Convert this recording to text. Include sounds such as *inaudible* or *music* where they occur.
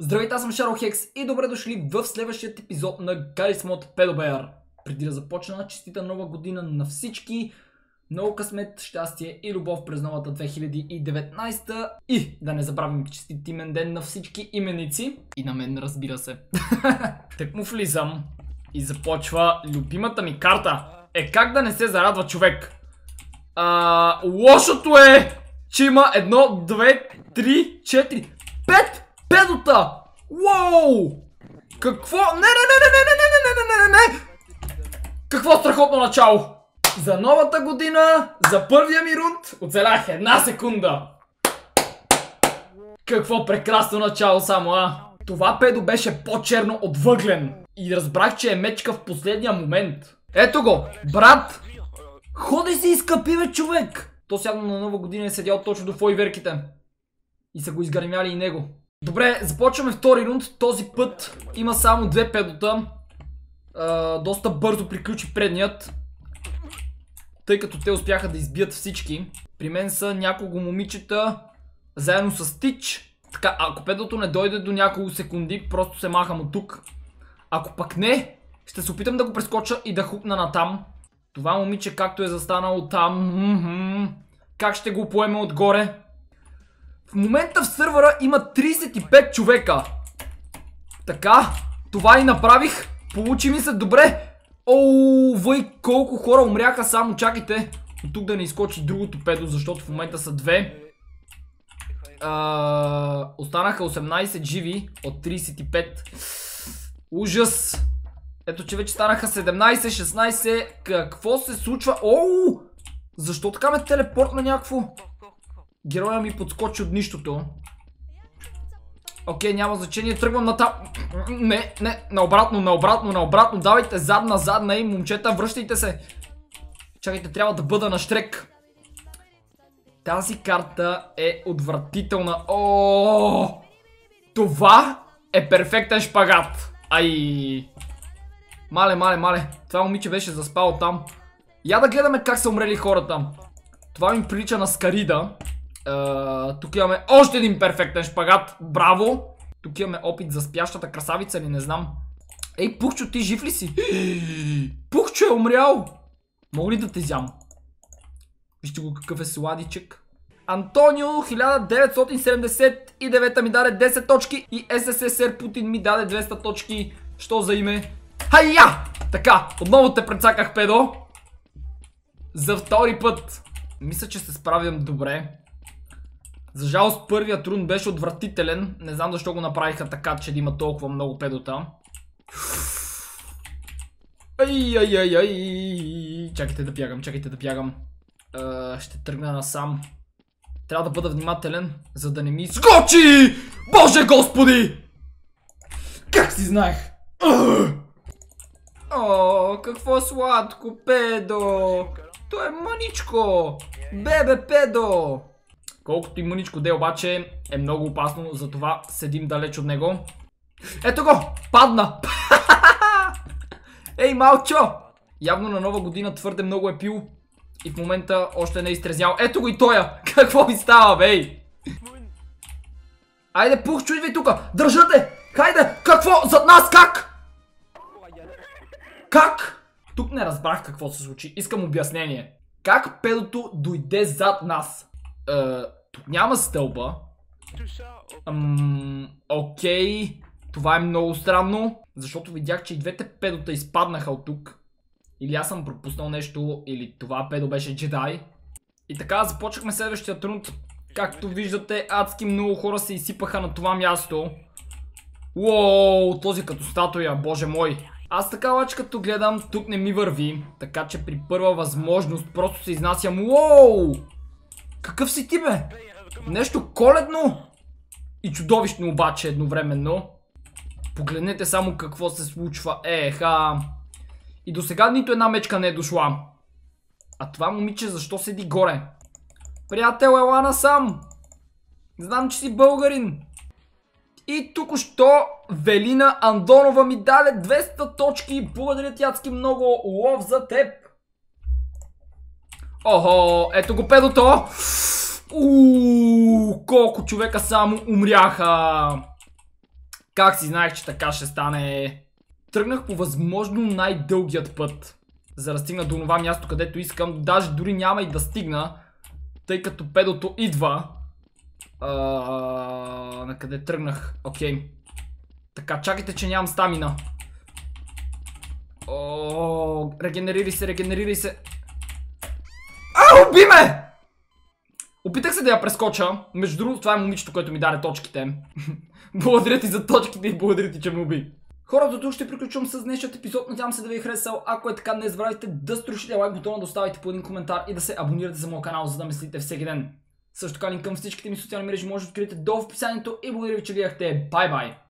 Здравейте, аз съм Шаро Хекс и добре дошли в следващия епизод на Mod Педобер. Преди да започна, честита нова година на всички. Много късмет, щастие и любов през новата 2019 и да не забравим честит имен ден на всички именици и на мен разбира се. *laughs* Тък му влизам и започва любимата ми карта. Е как да не се зарадва човек? А, лошото е, че има едно, две, три, четири, пет Педота! Уоу! Какво? Не, не, не, не, не, не, не, не, не, не, не! Какво страхотно начало! За новата година, за първия ми рунд, оцелях една секунда! Какво прекрасно начало само, а! Това педо беше по-черно от въглен. И разбрах, че е мечка в последния момент. Ето го, брат! Ходи си скъпи, бе, човек! То сядно на нова година е седял точно до фойверките. И са го изгърмяли и него. Добре, започваме втори рунд. Този път има само две педота. доста бързо приключи предният. Тъй като те успяха да избият всички. При мен са няколко момичета заедно с Тич. Така, ако педото не дойде до няколко секунди, просто се махам от тук. Ако пък не, ще се опитам да го прескоча и да хукна на там. Това момиче както е застанало там, как ще го поеме отгоре? В момента в сървъра има 35 човека. Така, това и направих. Получи ми се добре. Оу, въй, колко хора умряха, само чакайте. От тук да не изкочи другото педо, защото в момента са две. останаха 18 живи от 35. Ужас! Ето, че вече станаха 17, 16. Какво се случва? Оу! Защо така ме телепортна някакво? Героя ми подскочи от нищото. Окей, няма значение. Тръгвам на там. Не, не, наобратно, наобратно, наобратно. Давайте задна, задна и момчета, връщайте се. Чакайте, трябва да бъда на штрек. Тази карта е отвратителна. О! Това е перфектен шпагат. Ай! Мале, мале, мале. Това момиче беше заспало там. Я да гледаме как са умрели хората. Това ми прилича на Скарида тук имаме още един перфектен шпагат. Браво! Тук имаме опит за спящата красавица ли, не знам. Ей, Пухчо, ти жив ли си? *gasps* Пухчо е умрял! Мога ли да те зям? Вижте го какъв е сладичък. Антонио 1979 ми даде 10 точки и СССР Путин ми даде 200 точки. Що за име? Хайя! Така, отново те прецаках, педо. За втори път. Мисля, че се справям добре. За жалост първият рун беше отвратителен. Не знам защо го направиха така, че да има толкова много педота. Ай, ай, ай, ай. Чакайте да бягам, чакайте да бягам. ще тръгна насам. Трябва да бъда внимателен, за да не ми скочи! Боже господи! Как си знаех? О, какво е сладко, педо! То е мъничко! Бебе, педо! Колкото и мъничко де, обаче е много опасно, затова седим далеч от него. Ето го! Падна! *laughs* Ей, малчо! Явно на нова година твърде много е пил и в момента още не е изтрезнял. Ето го и тоя! *laughs* Какво ви става, бей? Айде, пух, чуй ви тука! Държате! Хайде! Какво? Зад нас как? Как? Тук не разбрах какво се случи. Искам обяснение. Как педото дойде зад нас? Е, тук няма стълба. окей. Това е много странно, защото видях, че и двете педота изпаднаха от тук. Или аз съм пропуснал нещо, или това педо беше джедай. И така започнахме следващия труд. Както виждате, адски много хора се изсипаха на това място. Уоу, този като статуя, боже мой. Аз така обаче като гледам, тук не ми върви, така че при първа възможност просто се изнасям. Уоу! Какъв си ти бе? Нещо коледно и чудовищно обаче едновременно. Погледнете само какво се случва. Еха. И до сега нито една мечка не е дошла. А това момиче защо седи горе? Приятел, Елана сам! Знам, че си българин. И тук що Велина Андонова ми даде 200 точки. Благодаря ти адски много. Лов за теб. Охо, ето го педото. Уууу, колко човека само умряха! Как си знаех, че така ще стане? Тръгнах по възможно най-дългият път, за да стигна до това място, където искам. Даже дори няма и да стигна, тъй като педото идва. А, на къде тръгнах? Окей. Така, чакайте, че нямам стамина. О, регенерирай се, регенерирай се. А, уби ме! Опитах се да я прескоча. Между другото, това е момичето, което ми даде точките. *laughs* благодаря ти за точките и благодаря ти, че ме уби. Хора, до тук ще приключвам с днешният епизод. Надявам се да ви е харесал. Ако е така, не забравяйте да струшите лайк бутона, да оставите по един коментар и да се абонирате за моят канал, за да мислите всеки ден. Също така линк към всичките ми социални мрежи може да откриете долу в описанието и благодаря ви, че гледахте. Бай-бай!